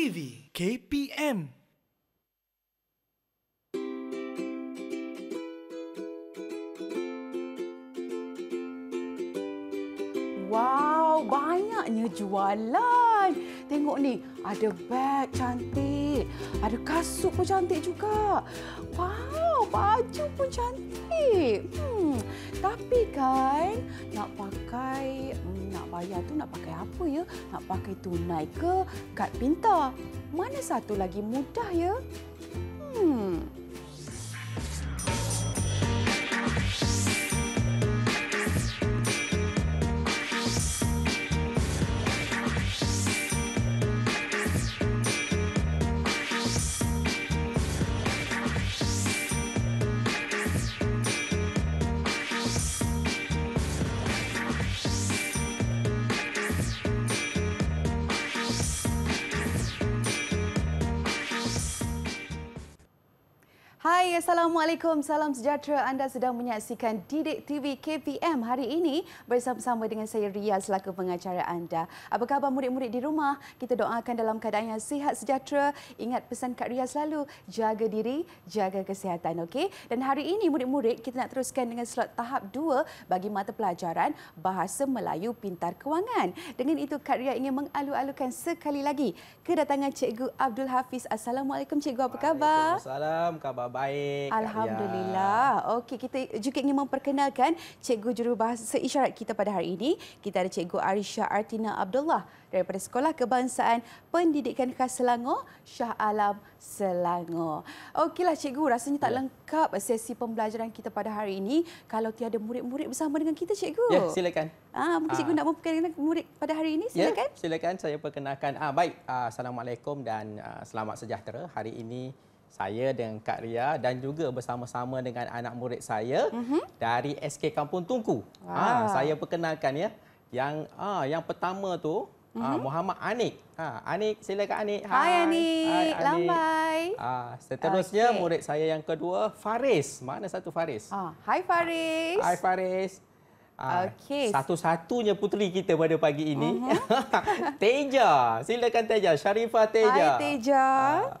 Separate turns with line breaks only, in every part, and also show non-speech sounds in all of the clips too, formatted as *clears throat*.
TV KPM
Wow, banyaknya jualan. Tengok ni, ada beg cantik, ada kasut pun cantik juga. Wow, baju pun cantik. Hmm, tapi kan nak pakai hmm, nak bayar tu nak pakai apa ya? Nak pakai tunai ke kad pintar? Mana satu lagi mudah ya? Hmm. Hai, Assalamualaikum. Salam sejahtera. Anda sedang menyaksikan Didik TV KPM hari ini bersama-sama dengan saya Ria selaku pengacara anda. Apa khabar murid-murid di rumah? Kita doakan dalam keadaan yang sihat sejahtera. Ingat pesan Kak Ria selalu, jaga diri, jaga kesihatan. Okay? Dan hari ini murid-murid, kita nak teruskan dengan slot tahap 2 bagi mata pelajaran Bahasa Melayu Pintar Kewangan. Dengan itu, Kak Ria ingin mengalu-alukan sekali lagi kedatangan Cikgu Abdul Hafiz. Assalamualaikum Cikgu, apa khabar?
Waalaikumsalam, khabar baik baik. Alhamdulillah.
Okey, kita juga ingin memperkenalkan Cikgu Jurubahasa Isyarat kita pada hari ini. Kita ada Cikgu Arisha Artina Abdullah daripada Sekolah Kebangsaan Pendidikan Khas Selangor, Shah Alam Selangor. Okeylah cikgu, rasanya tak ya. lengkap sesi pembelajaran kita pada hari ini kalau tiada murid-murid bersama dengan kita cikgu. Ya, silakan. Ah, mungkin cikgu Aa. Ah. nak memperkenalkan murid pada hari ini, ya, silakan.
Ya, silakan saya perkenalkan. Ah, baik. Ah, Assalamualaikum dan ah, selamat sejahtera. Hari ini saya dengan Kak Ria dan juga bersama-sama dengan anak murid saya mm-hmm. dari SK Kampung Tungku. Ah. Ha, saya perkenalkan ya. Yang ah yang pertama tu mm-hmm. ah, Muhammad Anik. Ha, Anik, Kak Anik. Hai, Hai Anik. Hai, Lambai. Ah, seterusnya okay. murid saya yang kedua Faris. Mana satu Faris? Ah.
Hai Faris. Hai Faris. Okay.
Satu-satunya puteri kita pada pagi ini. Uh-huh. *laughs* Teja. Silakan Teja. Sharifah Teja. Hai
Teja.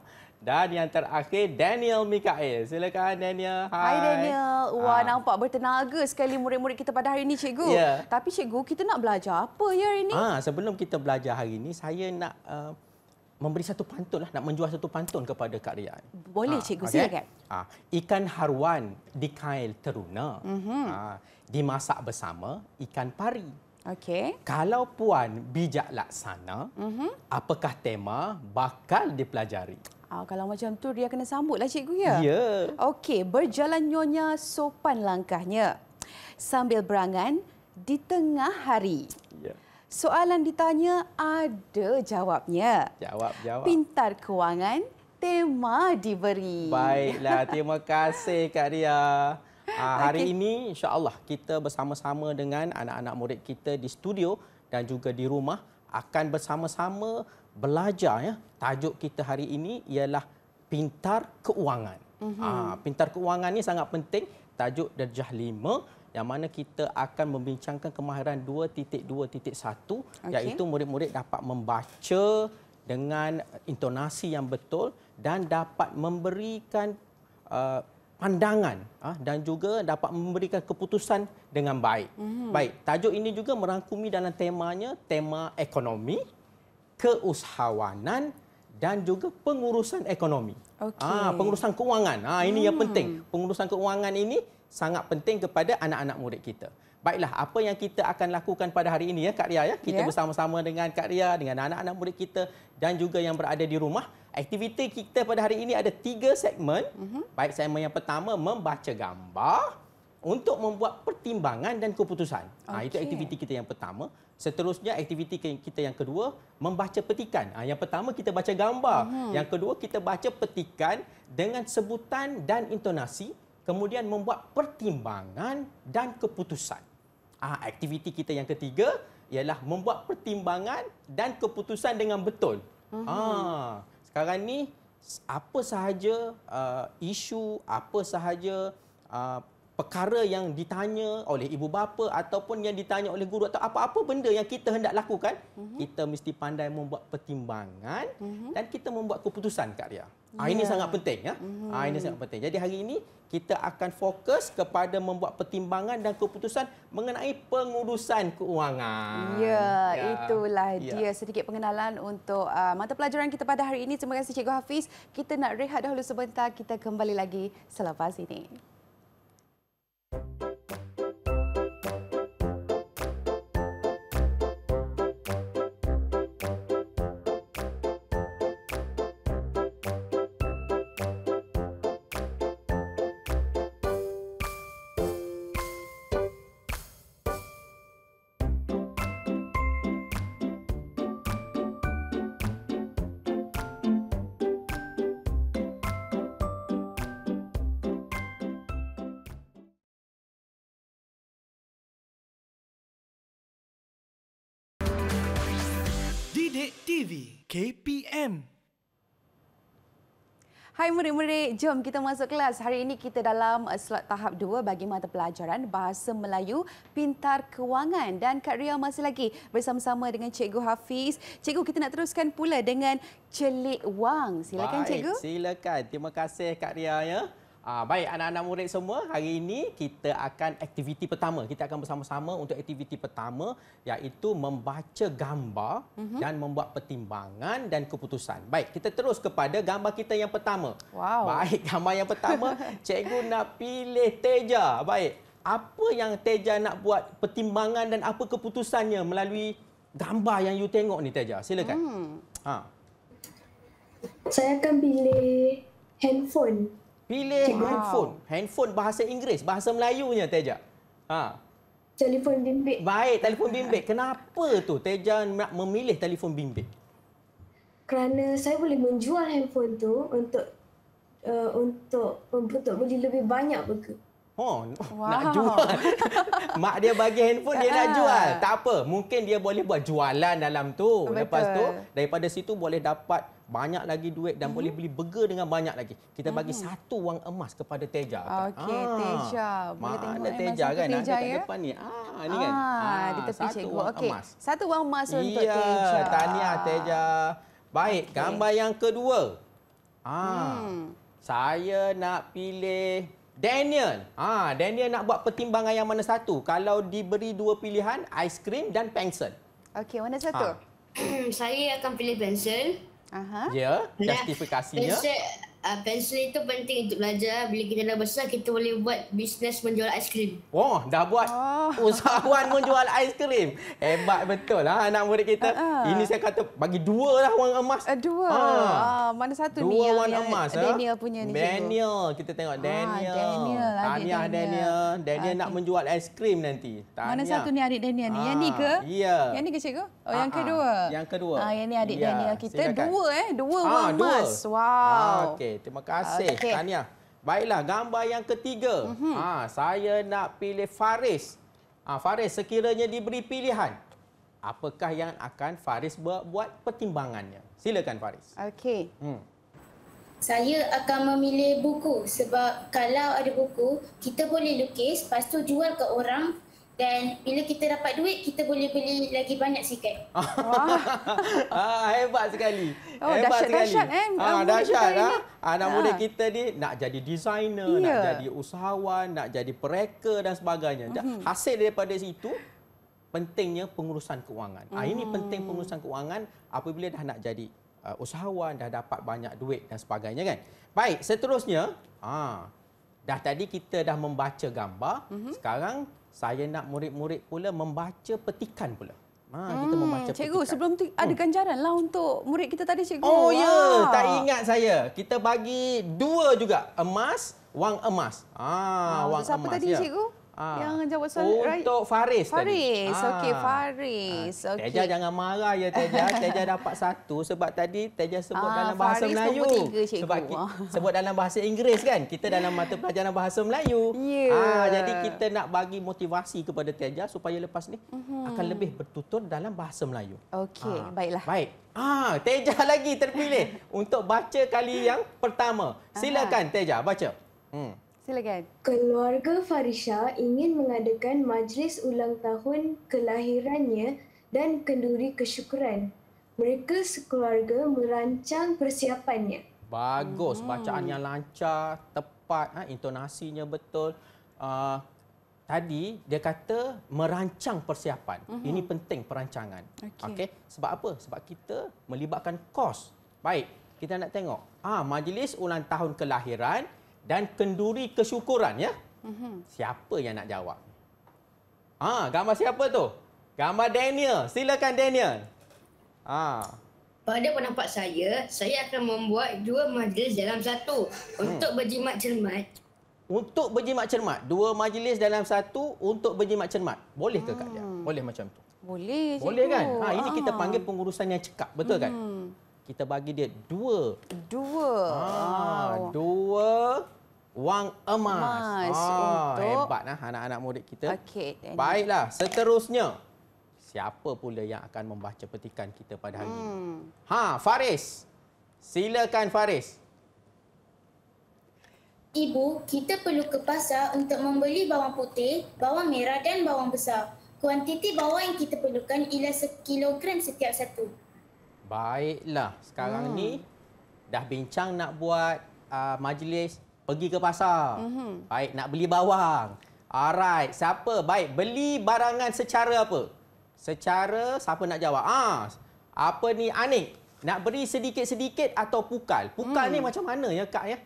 Ah.
Dan yang terakhir, Daniel Mikael. Silakan, Daniel. Hai, Hai Daniel. Wah, ha.
nampak bertenaga sekali murid-murid kita pada hari ini, cikgu. Yeah. Tapi, cikgu, kita nak belajar apa ya hari ini? Ha,
sebelum kita belajar hari ini, saya nak uh, memberi satu pantun, lah, nak menjual satu pantun kepada Kak Rian.
Boleh, ha, cikgu. Okay. Silakan.
Ha, ikan haruan di kail teruna. Mm -hmm. ha, dimasak bersama ikan pari. Okay. Kalau puan bijak laksana, mm -hmm. apakah tema bakal dipelajari?
Ah, kalau macam tu dia kena sambutlah cikgu ya. Ya. Okey, berjalan nyonya sopan langkahnya. Sambil berangan di tengah hari. Ya. Soalan ditanya ada jawabnya.
Jawab, jawab. Pintar
kewangan, tema diberi. Baiklah, *laughs*
terima kasih Kak Ria. Ah, hari okay. ini insya-Allah kita bersama-sama dengan anak-anak murid kita di studio dan juga di rumah akan bersama-sama belajar ya tajuk kita hari ini ialah pintar keuangan. Mm-hmm. ha, pintar keuangan ini sangat penting tajuk darjah lima, yang mana kita akan membincangkan kemahiran 2.2.1 okay. iaitu murid-murid dapat membaca dengan intonasi yang betul dan dapat memberikan uh, pandangan ah dan juga dapat memberikan keputusan dengan baik. Mm-hmm. Baik, tajuk ini juga merangkumi dalam temanya tema ekonomi keusahawanan dan juga pengurusan ekonomi.
Okay. Ah, pengurusan
keuangan. Ah, ini hmm. yang penting. Pengurusan keuangan ini sangat penting kepada anak-anak murid kita. Baiklah, apa yang kita akan lakukan pada hari ini ya Kak Ria ya. Kita yeah. bersama-sama dengan Kak Ria dengan anak-anak murid kita dan juga yang berada di rumah. Aktiviti kita pada hari ini ada tiga segmen. Mm-hmm. Baik, segmen yang pertama membaca gambar untuk membuat pertimbangan dan keputusan. Okay. Ah, ha, itu aktiviti kita yang pertama. Seterusnya aktiviti kita yang kedua membaca petikan. Ha, yang pertama kita baca gambar, uh-huh. yang kedua kita baca petikan dengan sebutan dan intonasi, kemudian membuat pertimbangan dan keputusan. ha, aktiviti kita yang ketiga ialah membuat pertimbangan dan keputusan dengan betul. Uh-huh. Ha, sekarang ni apa sahaja uh, isu, apa sahaja uh, perkara yang ditanya oleh ibu bapa ataupun yang ditanya oleh guru atau apa-apa benda yang kita hendak lakukan mm-hmm. kita mesti pandai membuat pertimbangan mm-hmm. dan kita membuat keputusan Kak Ria. Yeah. Ah ini ya. sangat penting ya. mm ini mhm. sangat penting. Jadi hari ini kita akan fokus kepada membuat pertimbangan dan keputusan mengenai pengurusan keuangan. Ya, ya. itulah ya. dia
sedikit pengenalan untuk uh, mata pelajaran kita pada hari ini. Terima kasih Cikgu Hafiz. Kita nak rehat dahulu sebentar. Kita kembali lagi selepas ini.
Kecik TV KPM.
Hai murid-murid, jom kita masuk kelas. Hari ini kita dalam eh, slot tahap 2 bagi mata pelajaran Bahasa Melayu Pintar Kewangan. Dan Kak Ria masih lagi bersama-sama dengan Cikgu Hafiz. Cikgu, kita nak teruskan pula dengan Celik Wang. Silakan, Baik, Cikgu.
Silakan. Terima kasih, Kak Ria. Ya. Aa, ah, baik, anak-anak murid semua, hari ini kita akan aktiviti pertama. Kita akan bersama-sama untuk aktiviti pertama iaitu membaca gambar mm -hmm. dan membuat pertimbangan dan keputusan. Baik, kita terus kepada gambar kita yang pertama. Wow. Baik, gambar yang pertama, *laughs* cikgu nak pilih Teja. Baik, apa yang Teja nak buat pertimbangan dan apa keputusannya melalui gambar yang you tengok ni Teja? Silakan. Mm. Ha.
Saya akan pilih
handphone. Pilih wow. handphone. Handphone bahasa Inggeris, bahasa Melayunya Teja. Ha. Telefon bimbit. Baik, telefon *laughs* bimbit. Kenapa tu Teja nak memilih telefon bimbit?
Kerana saya boleh menjual handphone tu untuk uh, untuk untuk beli lebih banyak begitu.
Oh, ha, wow. nak jual. *laughs* Mak dia bagi handphone, dia nak ha. jual. Tak apa, mungkin dia boleh buat jualan dalam tu. Betul. Lepas tu, daripada situ boleh dapat banyak lagi duit dan uh-huh. boleh mhm. beli burger dengan banyak lagi. Kita mhm. bagi uh-huh. satu wang emas kepada Teja. Ah,
okey, ah, Teja. Boleh mana tengok Teja kan? Teja, ada kat ya? depan
ni. Ah, ni kan. Ah, di ah, tepi satu cikgu. Okey.
Satu wang emas untuk ya, Teja. Tahniah Teja.
Baik, okay. gambar yang kedua. Ah. Hmm. Saya nak pilih Daniel. Ah, Daniel nak buat pertimbangan yang mana satu? Kalau diberi dua pilihan, aiskrim dan pensel.
Okey, mana satu? Ah. *coughs* saya akan pilih pensel. Aha.
Ya, justifikasinya.
Yeah
uh, pensel itu penting untuk belajar. Bila kita dah besar, kita boleh buat bisnes menjual aiskrim.
Wah, oh, dah buat ah. oh. usahawan menjual aiskrim. Hebat betul lah anak murid kita. Uh-huh. Ini saya kata bagi dua lah wang emas. Uh, dua. Ha. Ah.
mana satu dua ni? Dua emas. Ya. Daniel punya ni. Daniel.
Cikgu. Kita tengok Daniel. Ah, Daniel. Lah, Tahniah Daniel. Daniel, Daniel nak menjual aiskrim nanti. Tahniah. Mana satu ni
adik Daniel ni? Ah. Yang ni ke? Ya. Yeah. Yang ni ke cikgu? Oh, uh yang kedua. Yang kedua. Ah, yang ni adik yeah. Daniel kita. Dua eh. Dua wang ah, emas. Dua. Wow. Ah,
okay terima kasih. Okay. Tania. Baiklah, gambar yang ketiga. Mm -hmm. ha, saya nak pilih Faris. Ha, Faris, sekiranya diberi pilihan, apakah yang akan Faris buat, buat pertimbangannya? Silakan, Faris. Okey. Hmm. Saya
akan memilih buku sebab kalau ada buku, kita boleh lukis, lepas tu jual ke orang, dan bila kita dapat duit, kita boleh beli lagi banyak sikit.
Wah. *laughs* ah, hebat sekali. Oh, hebat eh. ah, dahsyat, sekali. dahsyat. Eh? Ah, dahsyat. Ah. Anak ah. muda kita ni nak jadi designer, yeah. nak ya. jadi usahawan, nak jadi pereka dan sebagainya. Mm -hmm. Hasil daripada situ, pentingnya pengurusan keuangan. Mm. Ah, ini hmm. penting pengurusan keuangan apabila dah nak jadi uh, usahawan, dah dapat banyak duit dan sebagainya. kan. Baik, seterusnya... Ah, Dah tadi kita dah membaca gambar, mm -hmm. sekarang saya nak murid-murid pula membaca petikan pula. Ha, kita hmm, membaca cikgu, petikan.
sebelum tu ada hmm. ganjaran lah untuk murid kita tadi, cikgu. Oh, Wah. ya. Tak
ingat saya. Kita bagi dua juga. Emas, wang emas. Ah, ha, wang emas. Siapa tadi, ya. cikgu? Ah. Yang jawab soalan untuk right? Faris, Faris tadi. Ah. Okay,
Faris, okey Faris. Ah. Teja jangan
marah ya Teja. *laughs* Teja dapat satu sebab tadi Teja sebut dalam bahasa Melayu. Tiga, sebab *laughs* sebut dalam bahasa Inggeris kan? Kita dalam mata pelajaran bahasa Melayu. Yeah. Ah, jadi kita nak bagi motivasi kepada Teja supaya lepas ni mm-hmm. akan lebih bertutur dalam bahasa Melayu. Okey, ha. baiklah. Baik. Ah, Teja *laughs* lagi terpilih untuk baca kali yang pertama. Silakan Teja baca.
Hmm. Silakan. Keluarga Farisha ingin mengadakan majlis ulang tahun kelahirannya dan kenduri kesyukuran. Mereka sekeluarga merancang persiapannya.
Bagus. Hmm. Bacaan yang lancar, tepat, ha, intonasinya betul. Uh, tadi dia kata merancang persiapan. Uh-huh. Ini penting perancangan. Okay. Okay? Sebab apa? Sebab kita melibatkan kos. Baik, kita nak tengok. Ah, Majlis ulang tahun kelahiran dan kenduri kesyukuran ya. Mhm. Siapa yang nak jawab? Ah, ha, gambar siapa tu? Gambar Daniel. Silakan Daniel. Ah. Ha. Pada pendapat saya, saya akan membuat dua majlis dalam satu hmm. untuk berjimat cermat. Untuk berjimat cermat, dua majlis dalam satu untuk berjimat cermat. Boleh ke hmm. Kak Jah? Boleh macam tu.
Boleh. Boleh kan? Ha, ini ah. kita panggil
pengurusan yang cekap, betul kan? hmm. kan? Kita bagi dia dua. Dua. Ah, ha, dua wang emas. emas oh, untuk... Hebatlah anak-anak murid kita. Okay,
then... Baiklah,
seterusnya. Siapa pula yang akan membaca petikan kita pada hari hmm. ini? Ha, Faris. Silakan Faris.
Ibu, kita perlu ke pasar untuk membeli bawang putih, bawang merah dan bawang besar. Kuantiti bawang yang kita perlukan ialah 1 kilogram setiap satu.
Baiklah, sekarang hmm. ni dah bincang nak buat uh, majlis pergi ke pasar. Mm -hmm. Baik, nak beli bawang. Alright, siapa? Baik, beli barangan secara apa? Secara, siapa nak jawab? Ah, apa ni Anik? Nak beri sedikit-sedikit atau pukal? Pukal mm. ni hmm. macam mana ya Kak? Ya?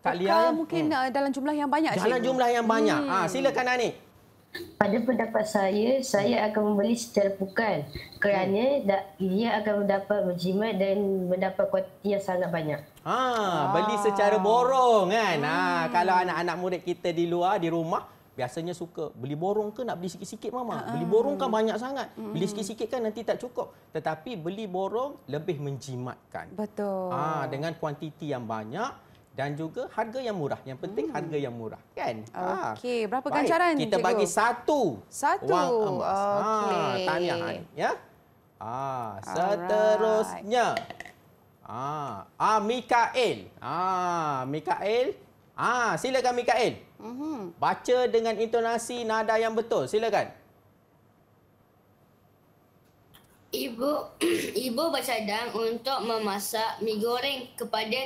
Kak Lia? Pukal ya?
mungkin mm. dalam jumlah yang banyak. Dalam cikgu. jumlah yang banyak. Mm. Ah, hmm. silakan
Anik.
Pada pendapat saya, saya akan membeli secara bukan kerana dia akan mendapat berjimat dan mendapat kuantiti yang sangat banyak.
Ha, beli secara borong kan? Ha, hmm. kalau anak-anak murid kita di luar, di rumah, Biasanya suka beli borong ke nak beli sikit-sikit mama. Ha. Beli borong kan banyak sangat. Hmm. Beli sikit-sikit kan nanti tak cukup. Tetapi beli borong lebih menjimatkan.
Betul. Ah
dengan kuantiti yang banyak dan juga harga yang murah. Yang penting hmm. harga yang murah, kan? Ah. Okey,
berapa Baik. ganjaran? Kita cikgu? bagi satu. Satu. Wang emas. Ah, Okey. Tanya
ya. Ah, seterusnya. Ah, ah Mikael. Ah, Mikael. Ah, silakan Mikael. Mhm. Baca dengan intonasi nada yang betul. Silakan.
Ibu *clears throat* ibu bercadang untuk memasak mi goreng kepada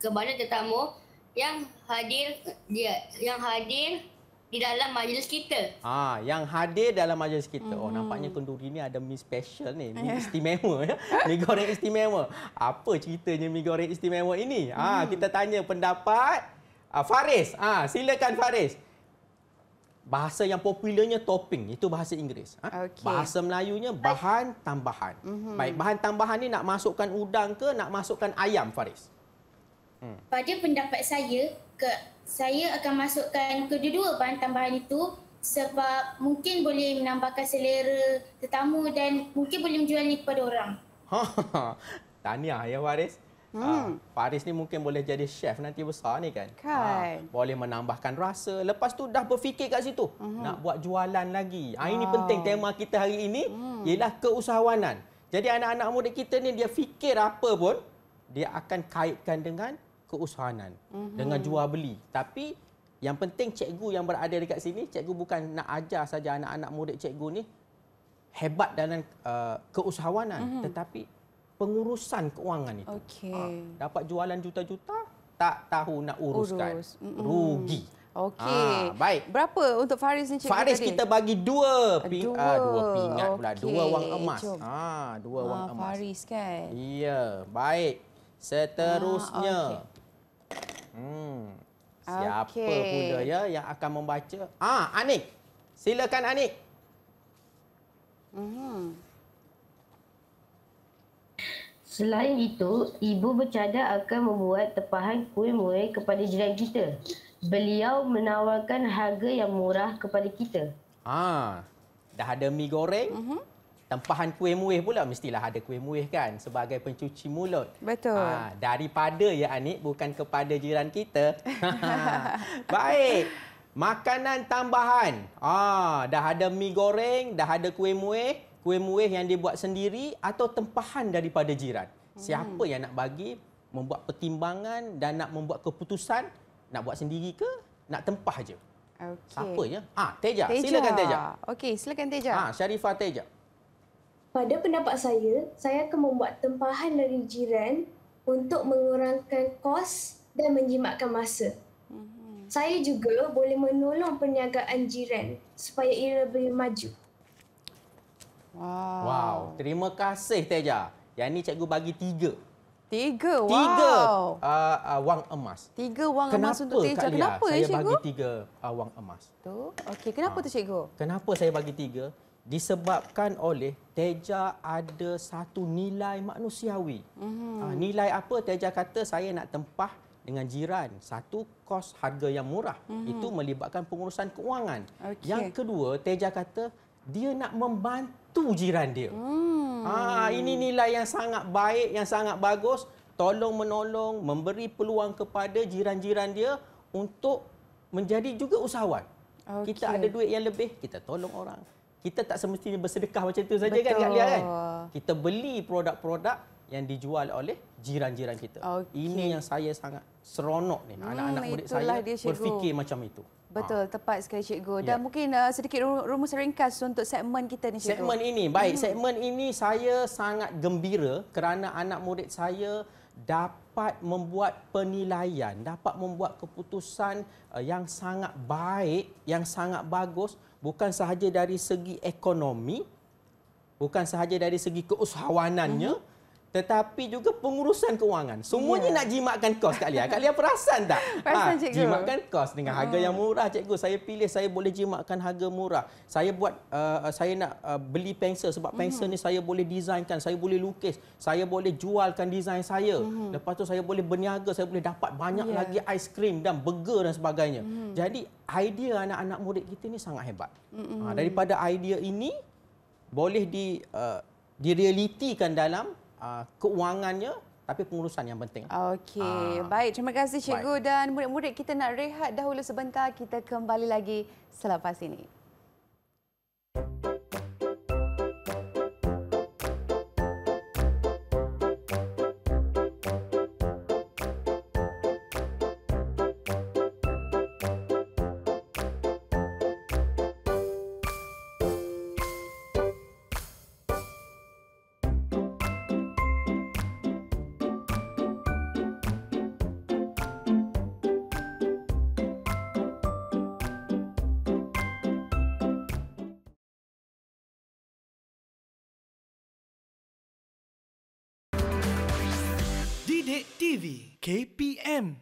kepada tetamu yang hadir dia yang hadir di dalam majlis kita.
Ah, yang hadir dalam majlis kita. Mm. Oh, hmm. nampaknya kenduri ni ada mi special ni, mi yeah. *laughs* istimewa ya. Mi goreng istimewa. Apa ceritanya mi goreng istimewa ini? Ha, mm. kita tanya pendapat uh, Faris. Ah, silakan Faris. Bahasa yang popularnya topping, itu bahasa Inggeris. Ha? Okay. Bahasa Melayunya bahan tambahan. Mm -hmm. Baik, bahan tambahan ni nak masukkan udang ke nak masukkan ayam Faris?
Hmm. Pada pendapat saya, ke, saya akan masukkan kedua-dua bahan tambahan itu sebab mungkin boleh menambahkan selera tetamu dan mungkin boleh menjualnya kepada orang.
Ha, ha. Tahniah ya Faris. Hmm. Ah, ni mungkin boleh jadi chef nanti besar ni kan. kan. Uh, boleh menambahkan rasa. Lepas tu dah berfikir kat situ. Uh-huh. Nak buat jualan lagi. Ah, wow. Ini penting tema kita hari ini hmm. ialah keusahawanan. Jadi anak-anak murid kita ni dia fikir apa pun dia akan kaitkan dengan keusahanan mm-hmm. dengan jual beli tapi yang penting cikgu yang berada dekat sini cikgu bukan nak ajar saja anak-anak murid cikgu ni hebat dalam uh, keusahawanan mm-hmm. tetapi pengurusan keuangan itu okay. uh, ah, dapat jualan juta-juta tak tahu nak uruskan Urus. rugi Okey. Ha, baik. Berapa untuk Faris ni cikgu Faris kita bagi dua. Pi- dua. Ah, dua pingat okay. pula. Dua wang emas. Jom. Ha, dua wang Faris emas. Faris kan? Ya. Baik. Seterusnya. Ha, okay. Hmm. Siapa okay. pula ya yang akan membaca? Ah, Anik. Silakan Anik. Hmm.
Selain itu, ibu bercadang akan membuat tepahan kuih murai kepada jiran kita. Beliau menawarkan harga yang murah kepada kita.
Ah, dah ada mi goreng? Uh-huh tempahan kuih muih pula mestilah ada kuih muih kan sebagai pencuci mulut. Betul. Ha, daripada ya Anik bukan kepada jiran kita. *laughs* Baik. Makanan tambahan. Ah, ha, dah ada mi goreng, dah ada kuih muih, kuih muih yang dibuat sendiri atau tempahan daripada jiran. Hmm. Siapa hmm. yang nak bagi membuat pertimbangan dan nak membuat keputusan nak buat sendiri ke nak tempah aje? Okay. Siapa ya? Ah, ha, Teja. Teja. Silakan Teja. Okey, silakan Teja. Ah, ha, Sharifah Teja
pada pendapat saya, saya akan membuat tempahan dari jiran untuk mengurangkan kos dan menjimatkan masa. Mhm. Saya juga boleh menolong perniagaan jiran supaya ia lebih maju. Wow.
wow. Terima kasih, Teja. Yang ini cikgu bagi tiga. Tiga? Wow. Tiga uh, uh, wang emas.
Tiga wang kenapa, emas untuk Teja. Kak kenapa, Lia, ya, saya cikgu? Saya bagi
tiga uh, wang emas.
Tu. Okey, kenapa uh, tu, cikgu?
Kenapa saya bagi tiga? disebabkan oleh Teja ada satu nilai manusiawi. Mm-hmm. nilai apa? Teja kata saya nak tempah dengan jiran. Satu, kos harga yang murah. Mm-hmm. Itu melibatkan pengurusan keuangan. Okay. Yang kedua, Teja kata dia nak membantu jiran dia.
Mm. Ha, ini
nilai yang sangat baik, yang sangat bagus. Tolong menolong, memberi peluang kepada jiran-jiran dia untuk menjadi juga usahawan. Okay. Kita ada duit yang lebih, kita tolong orang kita tak semestinya bersedekah macam tu saja kan kat kan. Kita beli produk-produk yang dijual oleh jiran-jiran kita. Okay. Ini yang saya sangat seronok ni hmm, anak-anak murid saya dia, berfikir macam itu. Betul,
ha. tepat sekali Cikgu. Dan ya. mungkin uh, sedikit rumus ringkas untuk segmen kita ni Cikgu. Segmen ini, baik. Hmm. Segmen
ini saya sangat gembira kerana anak murid saya dapat membuat penilaian, dapat membuat keputusan uh, yang sangat baik, yang sangat bagus bukan sahaja dari segi ekonomi, bukan sahaja dari segi keusahawanannya, mm-hmm tetapi juga pengurusan kewangan. Semuanya yeah. nak jimatkan kos Kak Lia. Kak Lia perasan tak? *laughs* Perasan ha, cikgu. Jimatkan kos dengan hmm. harga yang murah cikgu. Saya pilih saya boleh jimatkan harga murah. Saya buat uh, saya nak uh, beli pensel sebab mm. pensel ni saya boleh desainkan, saya boleh lukis, saya boleh jualkan desain saya. Mm. Lepas tu saya boleh berniaga, saya boleh dapat banyak yeah. lagi aiskrim dan burger dan sebagainya. Mm. Jadi idea anak-anak murid kita ni sangat hebat. hmm Ha, daripada idea ini boleh di uh, direalitikan dalam Uh, keuangannya tapi pengurusan yang penting. Okey, ah. baik. Terima kasih cikgu
baik. dan murid-murid kita nak rehat dahulu sebentar. Kita kembali lagi selepas ini.
Bilik TV KPM.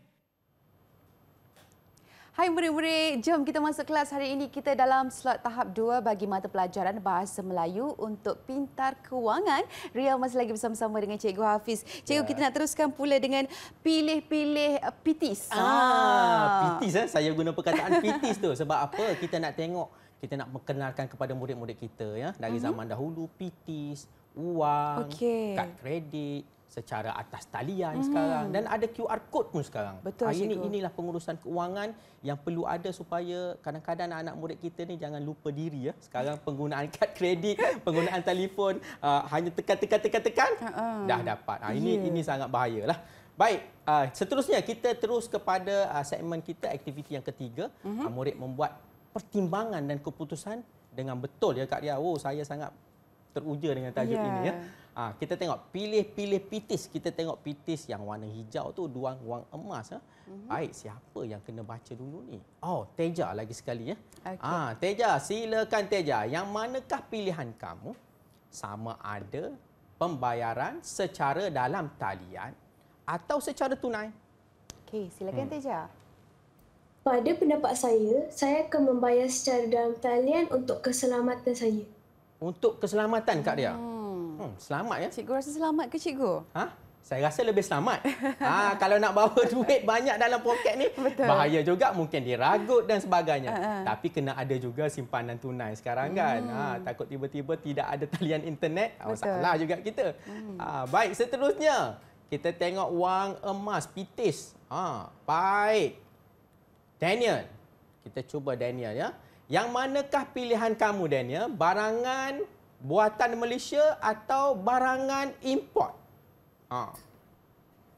Hai murid-murid, jom kita masuk kelas hari ini. Kita dalam slot tahap 2 bagi mata pelajaran Bahasa Melayu untuk pintar kewangan. Ria masih lagi bersama-sama dengan Cikgu Hafiz. Cikgu, ya. kita nak teruskan pula dengan pilih-pilih eh, pitis. Ah, ah.
pitis. Eh? Saya guna perkataan *laughs* pitis tu. Sebab apa? Kita nak tengok, kita nak memperkenalkan kepada murid-murid kita. ya Dari mhm. zaman dahulu, pitis, uang, okay. kad kredit, secara atas talian hmm. sekarang dan ada QR code pun sekarang. Betul, Hari ini inilah pengurusan keuangan yang perlu ada supaya kadang-kadang anak-anak murid kita ni jangan lupa diri ya. Sekarang penggunaan kad kredit, *laughs* penggunaan telefon uh, hanya tekan-tekan-tekan-tekan uh-uh. dah dapat. Ha, ini yeah. ini sangat bahayalah. Baik, uh, seterusnya kita terus kepada uh, segmen kita aktiviti yang ketiga. Uh-huh. Uh, murid membuat pertimbangan dan keputusan dengan betul ya Kak Dia. Oh, saya sangat teruja dengan tajuk yeah. ini ya. ya. Ha, kita tengok pilih-pilih pitis. Kita tengok pitis yang warna hijau tu duang wang emas. Ha. Mhm. Baik, siapa yang kena baca dulu ni? Oh, Teja lagi sekali. Ya. Okay. Ha, Teja, silakan Teja. Yang manakah pilihan kamu? Sama ada pembayaran secara dalam talian atau secara tunai? Okey, silakan hmm.
Teja. Pada pendapat saya, saya akan membayar secara dalam talian untuk keselamatan saya.
Untuk keselamatan, Kak Ria? Hmm. Hmm, selamat ya. Cikgu rasa selamat ke cikgu? Ha? Saya rasa lebih selamat. ha, kalau nak bawa *laughs* duit banyak dalam poket ni, Betul. bahaya juga mungkin diragut dan sebagainya. Uh ha, -huh. Ha. Tapi kena ada juga simpanan tunai sekarang hmm. kan. Ha, hmm. takut tiba-tiba tidak ada talian internet, oh, salah juga kita. Hmm. Ha, baik, seterusnya. Kita tengok wang emas, pitis. Ha, baik. Daniel. Kita cuba Daniel ya. Yang manakah pilihan kamu Daniel? Barangan buatan Malaysia atau barangan import? Ha.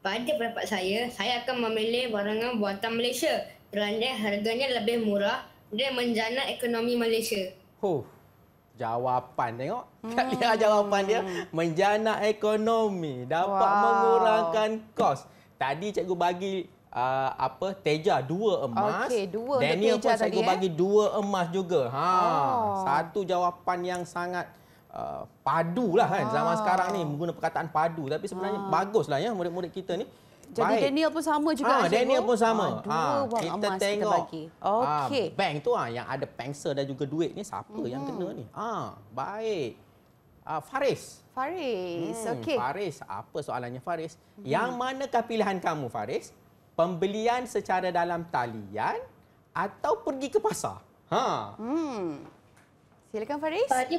Pada pendapat saya, saya akan memilih barangan buatan Malaysia kerana harganya lebih murah dan menjana ekonomi Malaysia.
Huh. Jawapan tengok. Kat dia hmm. jawapan dia menjana ekonomi, dapat wow. mengurangkan kos. Tadi cikgu bagi Uh, apa teja dua emas okay, dua Daniel pun saya eh. bagi eh? dua emas juga ha oh. satu jawapan yang sangat Uh, padu lah kan. Zaman ah. sekarang ni menggunakan perkataan padu. Tapi sebenarnya ah. bagus lah ya murid-murid kita ni. Jadi Baik. Daniel
pun sama juga. Ha, Daniel ya? pun sama. Aduh, ha, kita tengok kita
ah, okay. ha, bank tu ha, yang ada pensel dan juga duit ni siapa hmm. yang kena ni. Ha, Baik. Uh, Faris.
Faris. Hmm, okay. Faris,
apa soalannya Faris? Hmm. Yang manakah pilihan kamu Faris? Pembelian secara dalam talian atau pergi ke pasar? Ha.
Hmm. Silakan Faris. Faris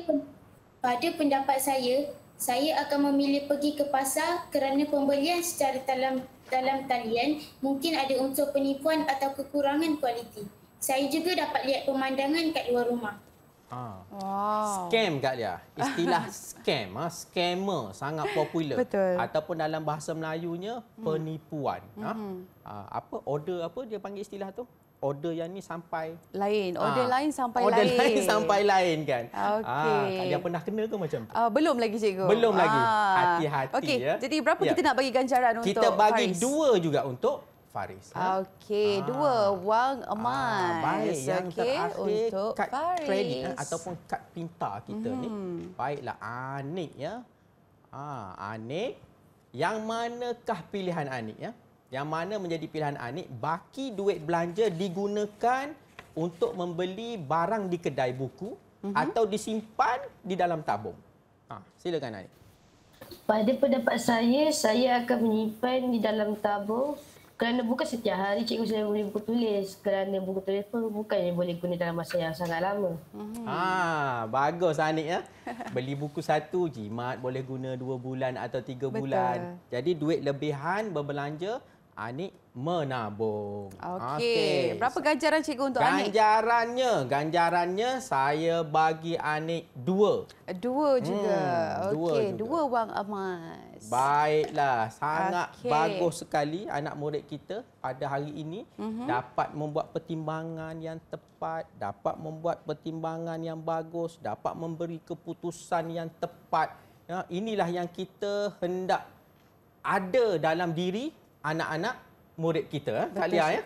pada pendapat saya, saya akan memilih pergi ke pasar kerana pembelian secara dalam dalam talian mungkin ada unsur penipuan atau kekurangan kualiti. Saya juga dapat lihat pemandangan kat luar rumah.
Ah.
Wow. Scam
Kak Lia. Istilah *laughs* scam, ha? scammer sangat popular. Betul. Ataupun dalam bahasa Melayunya, hmm. penipuan. Mm. Ha? -hmm. Ah, apa order apa dia panggil istilah tu? order yang ni sampai lain order ha. lain sampai order lain order lain sampai lain kan okey ha. pernah kena ke macam tu
uh, belum lagi cikgu belum ha. lagi hati-hati okay. ya okey jadi berapa ya. kita nak bagi ganjaran untuk kita bagi Paris. dua
juga untuk Faris. ha.
okey ha. dua wang emas ha. baik yang okay. untuk kad Paris kredit, ya. ataupun
kad pintar kita hmm. ni baiklah anik ya ha anik yang manakah pilihan anik ya yang mana menjadi pilihan Anik Baki duit belanja digunakan Untuk membeli barang di kedai buku uh-huh. Atau disimpan di dalam tabung ha, Silakan Anik
Pada pendapat saya Saya akan menyimpan di dalam tabung kerana bukan setiap hari cikgu saya boleh buku tulis. Kerana buku tulis pun bukan yang boleh guna dalam masa yang sangat lama. Hmm.
Ah, bagus Anik ya. *laughs* Beli buku satu, jimat boleh guna dua bulan atau tiga Betul. bulan. Jadi duit lebihan berbelanja Anik menabung. Okey. Okay.
Berapa ganjaran cikgu untuk Anik?
Ganjarannya, Anik? ganjarannya saya bagi Anik dua. Dua juga. Hmm, dua
Dua wang emas.
Baiklah. Sangat okay. bagus sekali anak murid kita pada hari ini. Mm -hmm. Dapat membuat pertimbangan yang tepat. Dapat membuat pertimbangan yang bagus. Dapat memberi keputusan yang tepat. Ya, inilah yang kita hendak ada dalam diri anak-anak murid kita eh, Kak Lia ya.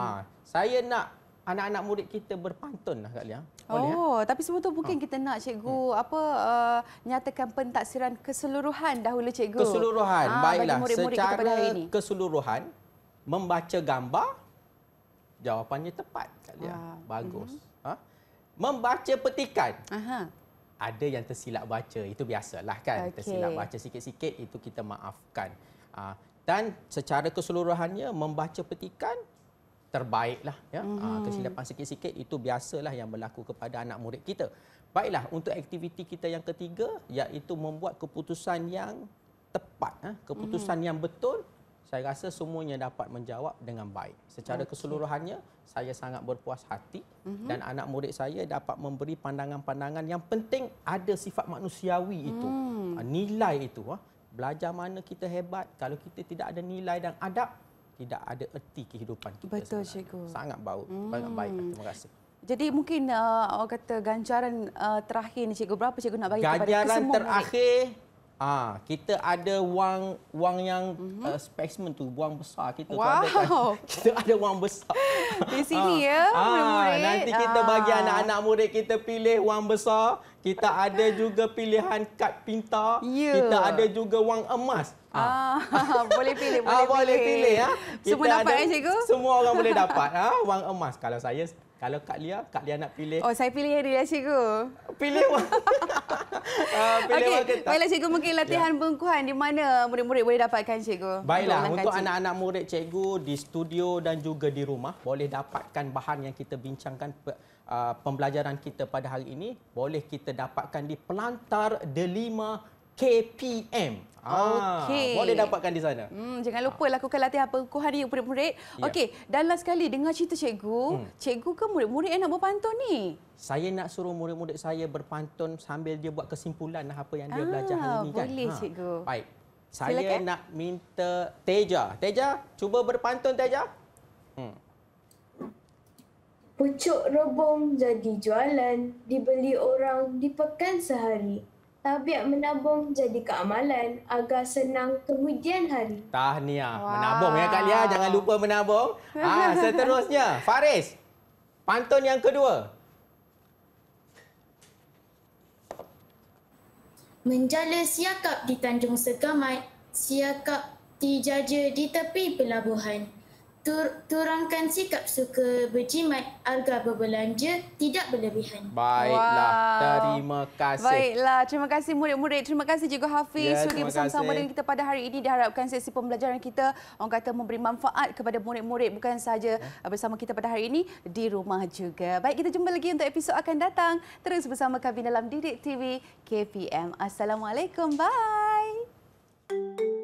Ha, saya nak anak-anak murid kita berpantun lah Kak Lia. Boleh, eh?
oh, ya? tapi sebetul mungkin ha. kita nak cikgu hmm. apa uh, nyatakan pentaksiran keseluruhan dahulu cikgu. Keseluruhan. Ha, Baiklah. Murid -murid Secara kita hari
keseluruhan membaca gambar jawapannya tepat Kak Lia. Ha. Bagus. Hmm. Ha? Membaca petikan. Aha. Ada yang tersilap baca itu biasalah kan. Okay. Tersilap baca sikit-sikit itu kita maafkan. Ha dan secara keseluruhannya membaca petikan terbaiklah ya mm-hmm. kesilapan sikit-sikit itu biasalah yang berlaku kepada anak murid kita baiklah untuk aktiviti kita yang ketiga iaitu membuat keputusan yang tepat ha? keputusan mm-hmm. yang betul saya rasa semuanya dapat menjawab dengan baik. Secara okay. keseluruhannya, saya sangat berpuas hati mm-hmm. dan anak murid saya dapat memberi pandangan-pandangan yang penting ada sifat manusiawi itu. Mm. Nilai itu. Ha belajar mana kita hebat kalau kita tidak ada nilai dan adab tidak ada erti kehidupan kita betul cikgu sangat bau hmm. sangat baik hmm. terima kasih
jadi mungkin uh, orang kata ganjaran uh, terakhir ni cikgu berapa cikgu nak bagi ganjaran kepada kesemua ganjaran terakhir
murid? Ah, ha, kita ada wang wang yang mm -hmm. uh, specimen tu, wang besar kita wow. ada kan? *laughs* Kita ada wang besar. Di sini ha. ya. Ah, nanti kita ha. bagi anak-anak murid kita pilih wang besar. Kita ada juga pilihan kad pintar. Yeah. Kita ada juga wang emas. Ha. *laughs*
Ah, boleh pilih, boleh, ha, boleh pilih. pilih ha. kita semua dapat ada, eh cikgu?
Semua orang boleh *laughs* dapat ha wang emas. Kalau saya kalau Kak Lia, Kak Lia nak pilih. Oh,
saya pilih dia cikgu pilih uh,
*laughs* pilih okay. tak. Baiklah
cikgu mungkin latihan ya. bengkuhan di mana murid-murid boleh dapatkan cikgu. Baiklah untuk anak-anak
murid cikgu di studio dan juga di rumah boleh dapatkan bahan yang kita bincangkan ah, pembelajaran kita pada hari ini boleh kita dapatkan di pelantar delima KPM. Ah, Okey. Boleh dapatkan di sana.
Hmm, jangan lupa ah. lakukan latihan perkuhan ni murid-murid. Ya. Okey, dan last sekali dengar cerita cikgu. Hmm. Cikgu ke murid-murid yang nak berpantun ni?
Saya nak suruh murid-murid saya berpantun sambil dia buat kesimpulan apa yang dia ah, belajar hari ini. Kan. Boleh, kan? cikgu. Baik. Saya Silakan. nak minta Teja. Teja, cuba berpantun Teja. Hmm.
Pucuk rebung jadi jualan, dibeli orang di pekan sehari tabiat menabung jadi keamalan agar senang kemudian hari.
Tahniah. Wow. Menabung ya Kak Lia. Jangan lupa menabung. Ha, *laughs* seterusnya, Faris. Pantun yang kedua.
Menjala siakap di Tanjung Segamat, siakap dijaja di tepi pelabuhan tur-
turunkan sikap suka berjimat harga berbelanja tidak berlebihan. Baiklah, wow. terima
kasih. Baiklah,
terima kasih murid-murid. Terima kasih juga Hafiz ya, sudi yeah, bersama-sama dengan kita pada hari ini. Diharapkan sesi pembelajaran kita orang kata memberi manfaat kepada murid-murid bukan sahaja yeah. bersama kita pada hari ini di rumah juga. Baik, kita jumpa lagi untuk episod akan datang. Terus bersama kami dalam Didik TV KPM. Assalamualaikum. Bye.